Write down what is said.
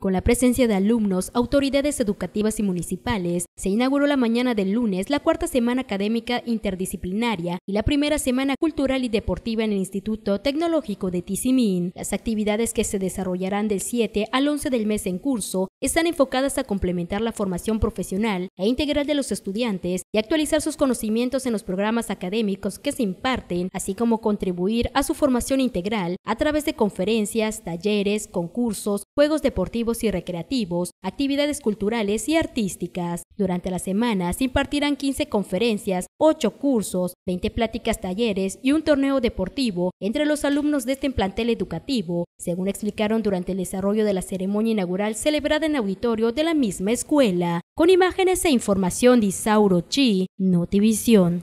con la presencia de alumnos, autoridades educativas y municipales, se inauguró la mañana del lunes la cuarta semana académica interdisciplinaria y la primera semana cultural y deportiva en el Instituto Tecnológico de Tizimín. Las actividades que se desarrollarán del 7 al 11 del mes en curso están enfocadas a complementar la formación profesional e integral de los estudiantes y actualizar sus conocimientos en los programas académicos que se imparten, así como contribuir a su formación integral a través de conferencias, talleres, concursos, juegos deportivos y recreativos, actividades culturales y artísticas. Durante la semana se impartirán 15 conferencias, 8 cursos, 20 pláticas talleres y un torneo deportivo entre los alumnos de este plantel educativo, según explicaron durante el desarrollo de la ceremonia inaugural celebrada en auditorio de la misma escuela. Con imágenes e información de Sauro Chi, Notivisión.